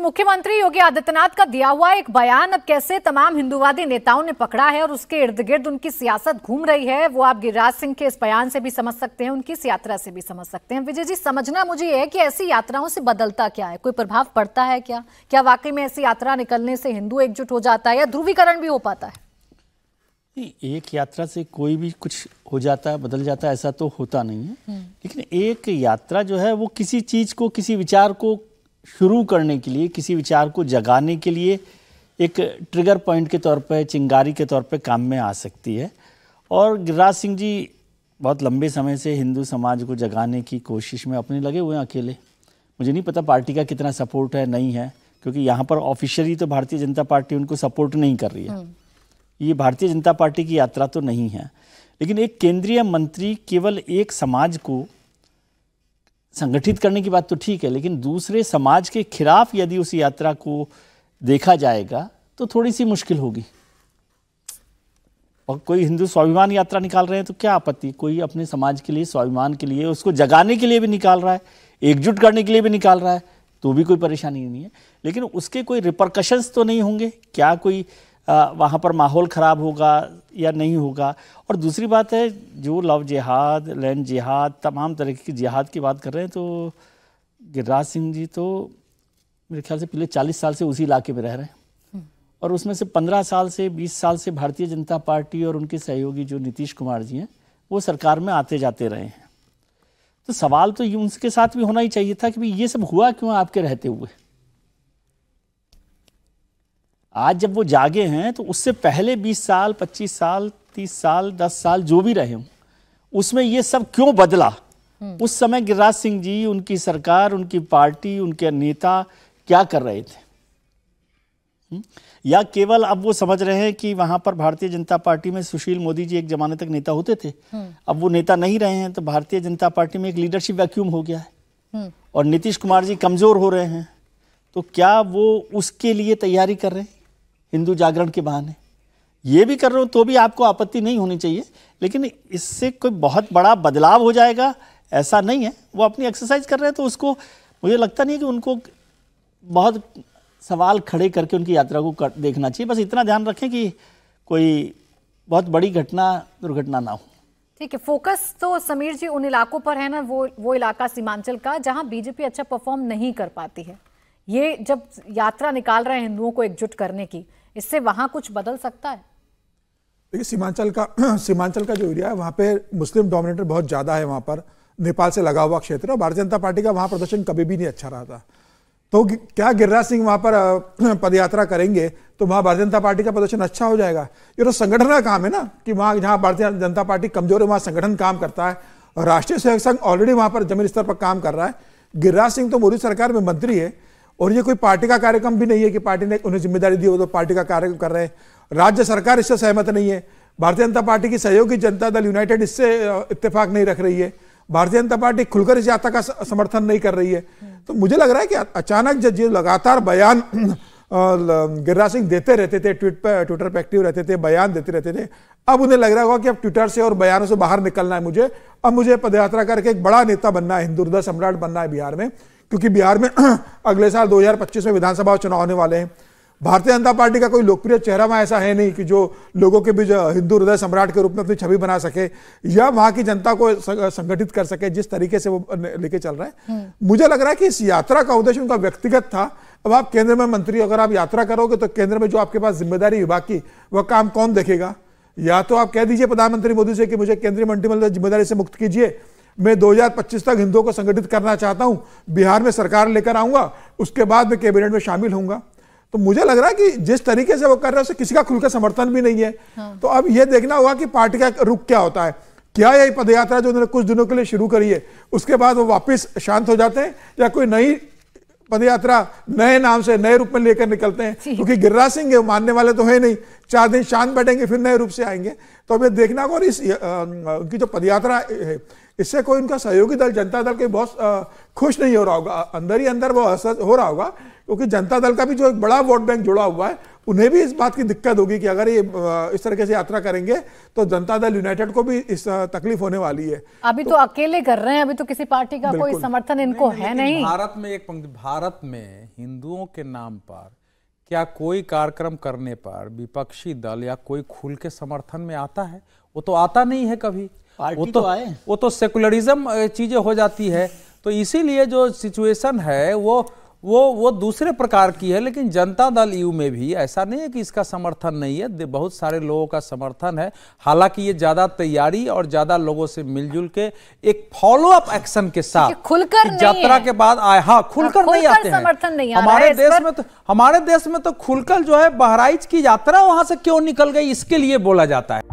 मुख्यमंत्री योगी आदित्यनाथ का दिया हुआ एक बयान अब कैसे तमाम हिंदुवादी नेताओं ने पकड़ा है और उसके इर्द गिर्द उनकी सियासत घूम रही है वो आप गिरिराज सिंह के इस बयान से भी समझ सकते हैं उनकी इस यात्रा से भी समझ सकते हैं विजय जी समझना मुझे है कि ऐसी यात्राओं से बदलता क्या है कोई प्रभाव पड़ता है क्या क्या वाकई में ऐसी यात्रा निकलने से हिंदू एकजुट हो जाता है या ध्रुवीकरण भी हो पाता है एक यात्रा से कोई भी कुछ हो जाता है बदल जाता है ऐसा तो होता नहीं है हम्म। लेकिन एक यात्रा जो है वो किसी चीज को किसी विचार को शुरू करने के लिए किसी विचार को जगाने के लिए एक ट्रिगर पॉइंट के तौर पर चिंगारी के तौर पर काम में आ सकती है और गिरिराज सिंह जी बहुत लंबे समय से हिंदू समाज को जगाने की कोशिश में अपने लगे हुए हैं अकेले मुझे नहीं पता पार्टी का कितना सपोर्ट है नहीं है क्योंकि यहाँ पर ऑफिशियली तो भारतीय जनता पार्टी उनको सपोर्ट नहीं कर रही है हम्म। ये भारतीय जनता पार्टी की यात्रा तो नहीं है लेकिन एक केंद्रीय मंत्री केवल एक समाज को संगठित करने की बात तो ठीक है लेकिन दूसरे समाज के खिलाफ यदि उस यात्रा को देखा जाएगा तो थोड़ी सी मुश्किल होगी और कोई हिंदू स्वाभिमान यात्रा निकाल रहे हैं तो क्या आपत्ति कोई अपने समाज के लिए स्वाभिमान के लिए उसको जगाने के लिए भी निकाल रहा है एकजुट करने के लिए भी निकाल रहा है तो भी कोई परेशानी नहीं है लेकिन उसके कोई रिपरकशंस तो नहीं होंगे क्या कोई वहाँ पर माहौल ख़राब होगा या नहीं होगा और दूसरी बात है जो लव जिहाद लैंड जिहाद तमाम तरह की जिहाद की बात कर रहे हैं तो गिरिराज सिंह जी तो मेरे ख्याल से पिछले चालीस साल से उसी इलाके में रह रहे हैं हम्म। और उसमें से पंद्रह साल से बीस साल से भारतीय जनता पार्टी और उनके सहयोगी जो नीतीश कुमार जी हैं वो सरकार में आते जाते रहे हैं तो सवाल तो ये उनके साथ भी होना ही चाहिए था कि भाई ये सब हुआ क्यों आपके रहते हुए आज जब वो जागे हैं तो उससे पहले 20 साल 25 साल 30 साल 10 साल जो भी रहे हूँ उसमें ये सब क्यों बदला हम्म। उस समय गिरिराज सिंह जी उनकी सरकार उनकी पार्टी उनके नेता क्या कर रहे थे हम्म? या केवल अब वो समझ रहे हैं कि वहां पर भारतीय जनता पार्टी में सुशील मोदी जी एक जमाने तक नेता होते थे हम्म। अब वो नेता नहीं रहे हैं तो भारतीय जनता पार्टी में एक लीडरशिप वैक्यूम हो गया है और नीतीश कुमार जी कमजोर हो रहे हैं तो क्या वो उसके लिए तैयारी कर रहे हैं हिंदू जागरण के बहाने ये भी कर रहे हो तो भी आपको आपत्ति नहीं होनी चाहिए लेकिन इससे कोई बहुत बड़ा बदलाव हो जाएगा ऐसा नहीं है वो अपनी एक्सरसाइज कर रहे हैं तो उसको मुझे लगता नहीं है कि उनको बहुत सवाल खड़े करके उनकी यात्रा को कर, देखना चाहिए बस इतना ध्यान रखें कि कोई बहुत बड़ी घटना दुर्घटना ना हो ठीक है फोकस तो समीर जी उन इलाकों पर है ना वो वो इलाका सीमांचल का जहां बीजेपी अच्छा परफॉर्म नहीं कर पाती है ये जब यात्रा निकाल रहे हैं हिंदुओं को एकजुट करने की इससे वहां कुछ बदल सकता है देखिए सीमांचल का सीमांचल का जो एरिया है वहां पे मुस्लिम डोमिनेटर बहुत ज़्यादा है वहां पर नेपाल से लगा हुआ क्षेत्र और भारतीय जनता पार्टी का वहां प्रदर्शन कभी भी नहीं अच्छा रहा था तो क्या गिरिराज सिंह वहां पर पदयात्रा करेंगे तो वहां भारतीय जनता पार्टी का प्रदर्शन अच्छा हो जाएगा ये तो संगठन का काम है ना कि वहां जहाँ भारतीय जनता पार्टी कमजोर है वहां संगठन काम करता है राष्ट्रीय स्वयं संघ ऑलरेडी वहां पर जमीन स्तर पर काम कर रहा है गिरिराज सिंह तो मोदी सरकार में मंत्री है और ये कोई पार्टी का कार्यक्रम भी नहीं है कि पार्टी ने उन्हें जिम्मेदारी दी हो तो पार्टी का कार्यक्रम कर रहे हैं राज्य सरकार इससे सहमत नहीं है भारतीय जनता पार्टी की सहयोगी जनता दल यूनाइटेड इससे इत्तेफाक नहीं रख रही है भारतीय जनता पार्टी खुलकर इस यात्रा का समर्थन नहीं कर रही है तो मुझे लग रहा है कि अचानक जब ये लगातार बयान गिरिराज सिंह देते रहते थे ट्वीट पर ट्विटर पर एक्टिव रहते थे बयान देते रहते थे अब उन्हें लग रहा होगा कि अब ट्विटर से और बयानों से बाहर निकलना है मुझे अब मुझे पदयात्रा करके एक बड़ा नेता बनना है हिंदुर्दा सम्राट बनना है बिहार में क्योंकि बिहार में अगले साल 2025 में विधानसभा चुनाव होने वाले हैं भारतीय जनता पार्टी का कोई लोकप्रिय चेहरा वहाँ ऐसा है नहीं कि जो लोगों के बीच हिंदू हृदय सम्राट के रूप में अपनी छवि बना सके या वहाँ की जनता को संगठित कर सके जिस तरीके से वो लेके चल रहा है हम्म। मुझे लग रहा है कि इस यात्रा का उद्देश्य उनका व्यक्तिगत था अब आप केंद्र में मंत्री अगर आप यात्रा करोगे तो केंद्र में जो आपके पास जिम्मेदारी विभाग की वह काम कौन देखेगा या तो आप कह दीजिए प्रधानमंत्री मोदी से कि मुझे केंद्रीय मंत्रिमंडल जिम्मेदारी से मुक्त कीजिए मैं 2025 तक हिंदुओं को संगठित करना चाहता हूँ बिहार में सरकार लेकर आऊंगा उसके बाद मैं कैबिनेट में शामिल होऊंगा तो मुझे लग रहा है कि जिस तरीके से वो कर रहे हैं उसे किसी का खुलकर समर्थन भी नहीं है हाँ। तो अब यह देखना होगा कि पार्टी का रुख क्या होता है क्या यही पदयात्रा जो उन्होंने कुछ दिनों के लिए शुरू करी है उसके बाद वो वापस शांत हो जाते हैं या कोई नई पदयात्रा नए नाम से नए रूप में लेकर निकलते हैं क्योंकि तो गिरिराज सिंह मानने वाले तो है नहीं चार दिन शांत बैठेंगे फिर नए रूप से आएंगे तो अब ये देखना होगा और इस उनकी जो पदयात्रा है इससे कोई उनका सहयोगी दल जनता दल के बहुत खुश नहीं हो रहा होगा अंदर ही अंदर वो असर हो रहा होगा क्योंकि जनता दल का भी जो एक बड़ा वोट बैंक जुड़ा हुआ है उन्हें भी इस बात की दिक्कत होगी कि अगर ये इस तरह से यात्रा करेंगे तो जनता दल यूनाइटेड को भी इस तकलीफ होने वाली है अभी तो, तो अकेले कर रहे हैं अभी तो किसी पार्टी का कोई समर्थन इनको नहीं, है नहीं नहीं भारत में एक पंक्ति भारत में हिंदुओं के नाम पर क्या कोई कार्यक्रम करने पर विपक्षी दल या कोई खुल के समर्थन में आता है वो तो आता नहीं है कभी वो तो, तो आए वो तो सेकुलरिज्म चीजें हो जाती है तो इसीलिए जो सिचुएशन है वो वो वो दूसरे प्रकार की है लेकिन जनता दल यू में भी ऐसा नहीं है कि इसका समर्थन नहीं है बहुत सारे लोगों का समर्थन है हालांकि ये ज्यादा तैयारी और ज्यादा लोगों से मिलजुल के एक फॉलो अप एक्शन के साथ खुलकर यात्रा के बाद आए हाँ, हाँ खुलकर खुल नहीं आते हैं समर्थन नहीं हमारे देश में तो हमारे देश में तो खुलकर जो है बहराइच की यात्रा वहां से क्यों निकल गई इसके लिए बोला जाता है